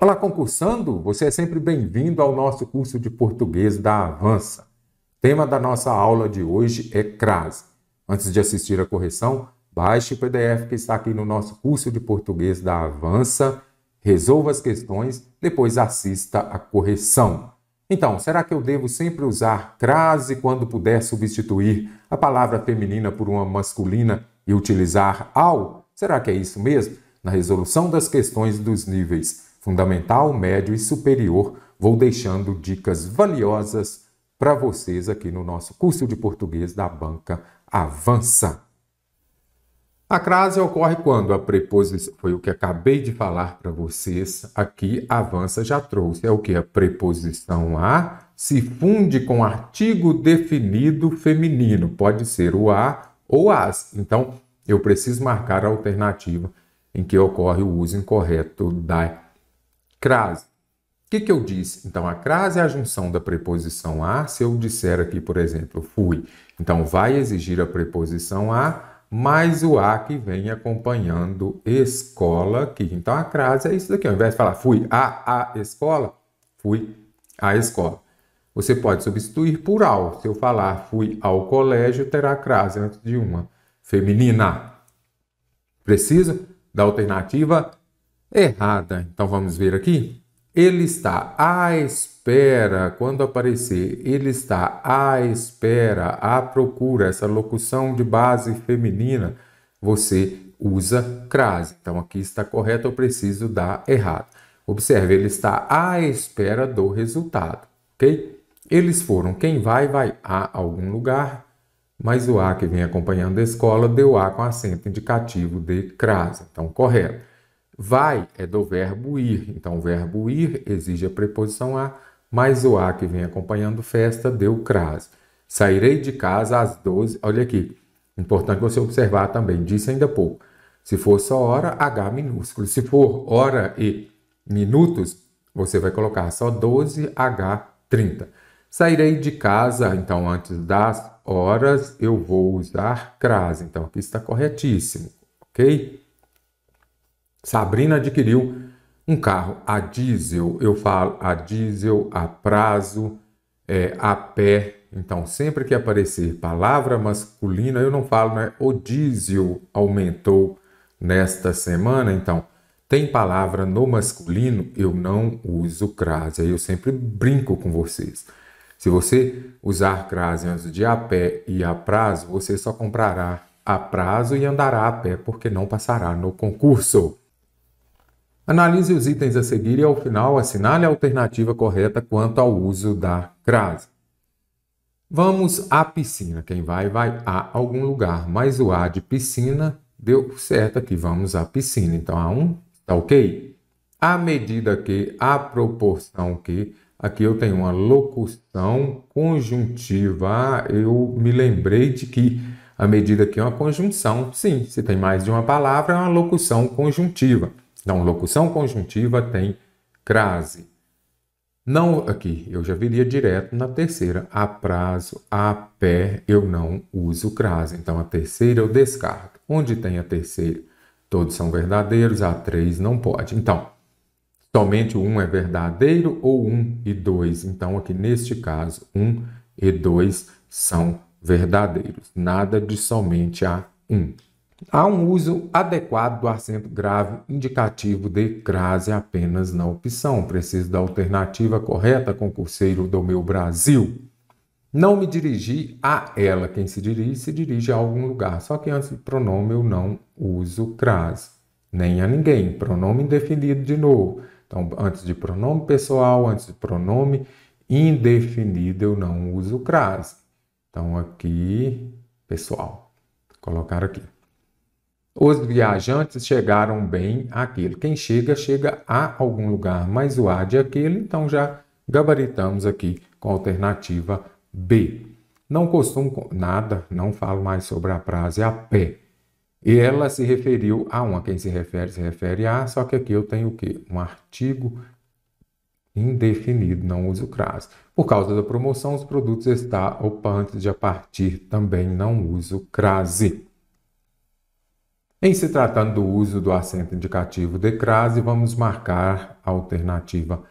Olá, concursando! Você é sempre bem-vindo ao nosso curso de português da Avança. O tema da nossa aula de hoje é crase. Antes de assistir a correção, baixe o PDF que está aqui no nosso curso de português da Avança, resolva as questões, depois assista a correção. Então, será que eu devo sempre usar crase quando puder substituir a palavra feminina por uma masculina e utilizar ao? Será que é isso mesmo? Na resolução das questões dos níveis fundamental, médio e superior, vou deixando dicas valiosas para vocês aqui no nosso curso de português da banca Avança. A crase ocorre quando a preposição, foi o que acabei de falar para vocês aqui, avança já trouxe, é o que? A preposição a se funde com artigo definido feminino, pode ser o a ou as. Então, eu preciso marcar a alternativa em que ocorre o uso incorreto da Crase. O que, que eu disse? Então, a crase é a junção da preposição a. Se eu disser aqui, por exemplo, fui, então vai exigir a preposição a mais o a que vem acompanhando escola aqui. Então, a crase é isso daqui. Ao invés de falar fui a a escola, fui à escola. Você pode substituir por ao. Se eu falar fui ao colégio, terá crase antes de uma feminina. Preciso da alternativa errada. Então vamos ver aqui. Ele está à espera, quando aparecer, ele está à espera, à procura, essa locução de base feminina, você usa crase. Então aqui está correto, eu preciso dar errado. Observe, ele está à espera do resultado, ok? Eles foram, quem vai, vai a algum lugar, mas o A que vem acompanhando a escola deu A com acento indicativo de crase. Então, correto. Vai é do verbo ir, então o verbo ir exige a preposição a, mais o a que vem acompanhando festa deu crase. Sairei de casa às 12, olha aqui, importante você observar também, disse ainda pouco. Se for só hora, H minúsculo. Se for hora e minutos, você vai colocar só 12, H 30. Sairei de casa, então antes das horas eu vou usar crase. Então aqui está corretíssimo, ok? Sabrina adquiriu um carro a diesel, eu falo a diesel, a prazo, é, a pé. Então, sempre que aparecer palavra masculina, eu não falo, né? O diesel aumentou nesta semana. Então, tem palavra no masculino, eu não uso crase. Aí eu sempre brinco com vocês. Se você usar crase antes de a pé e a prazo, você só comprará a prazo e andará a pé, porque não passará no concurso. Analise os itens a seguir e, ao final, assinale a alternativa correta quanto ao uso da crase. Vamos à piscina. Quem vai, vai a algum lugar. Mas o A de piscina deu certo aqui. Vamos à piscina. Então, A1 está ok. A medida que, a proporção que, aqui eu tenho uma locução conjuntiva. Eu me lembrei de que a medida que é uma conjunção. Sim, se tem mais de uma palavra, é uma locução conjuntiva. Então, locução conjuntiva tem crase. Não aqui, eu já viria direto na terceira. A prazo, a pé, eu não uso crase. Então, a terceira eu descarto. Onde tem a terceira? Todos são verdadeiros, a três não pode. Então, somente o um é verdadeiro ou um e dois? Então, aqui neste caso, um e dois são verdadeiros. Nada de somente a um. Há um uso adequado do acento grave indicativo de crase apenas na opção. Preciso da alternativa correta, concurseiro do meu Brasil. Não me dirigi a ela. Quem se dirige, se dirige a algum lugar. Só que antes do pronome eu não uso crase. Nem a ninguém. Pronome indefinido de novo. Então, antes de pronome pessoal, antes de pronome indefinido, eu não uso crase. Então, aqui, pessoal, colocar aqui. Os viajantes chegaram bem àquele. Quem chega, chega a algum lugar, mas o A de aquele, então já gabaritamos aqui com a alternativa B. Não costumo nada, não falo mais sobre a frase a pé. E ela se referiu a um. A quem se refere, se refere a, só que aqui eu tenho o quê? Um artigo indefinido, não uso crase. Por causa da promoção, os produtos está opantes de a partir também não uso crase. Em se tratando do uso do acento indicativo de crase, vamos marcar a alternativa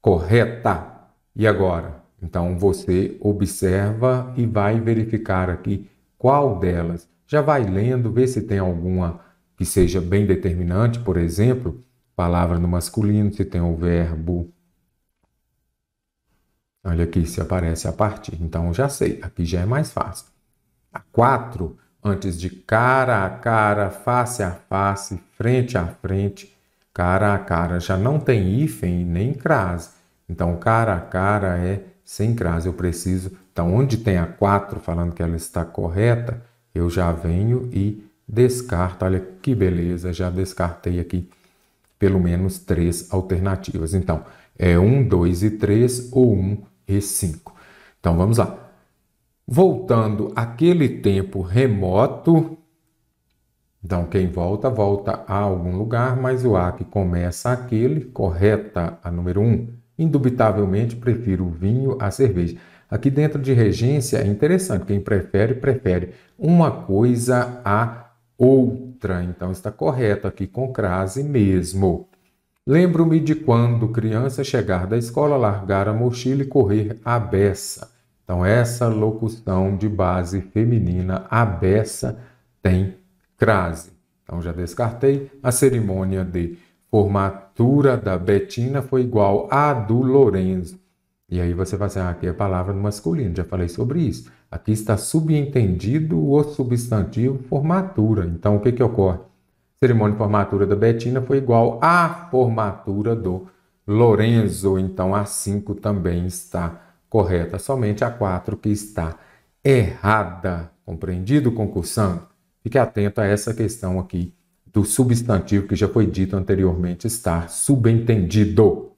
correta. E agora? Então você observa e vai verificar aqui qual delas. Já vai lendo, vê se tem alguma que seja bem determinante, por exemplo, palavra no masculino, se tem o verbo. Olha aqui se aparece a partir. Então já sei, aqui já é mais fácil. A 4 antes de cara a cara, face a face, frente a frente. Cara a cara já não tem hífen nem crase. Então, cara a cara é sem crase. Eu preciso. Então, onde tem a 4 falando que ela está correta, eu já venho e descarto. Olha que beleza, já descartei aqui pelo menos três alternativas. Então, é 1, 2 e 3 ou 1 e 5. Então, vamos lá voltando aquele tempo remoto. Então, quem volta, volta a algum lugar, mas o A que começa aquele, correta a número 1. Um. Indubitavelmente, prefiro o vinho à cerveja. Aqui dentro de regência é interessante, quem prefere, prefere uma coisa a outra. Então, está correto aqui com crase mesmo. Lembro-me de quando criança chegar da escola, largar a mochila e correr à beça então, essa locução de base feminina, a beça, tem crase. Então, já descartei. A cerimônia de formatura da Betina foi igual à do Lourenço. E aí você vai assim, dizer, ah, aqui é a palavra no masculino, já falei sobre isso. Aqui está subentendido o substantivo formatura. Então, o que, que ocorre? Cerimônia de formatura da Betina foi igual à formatura do Lorenzo. Então, a 5 também está correta, somente a 4 que está errada. Compreendido, concursando? Fique atento a essa questão aqui do substantivo que já foi dito anteriormente estar subentendido.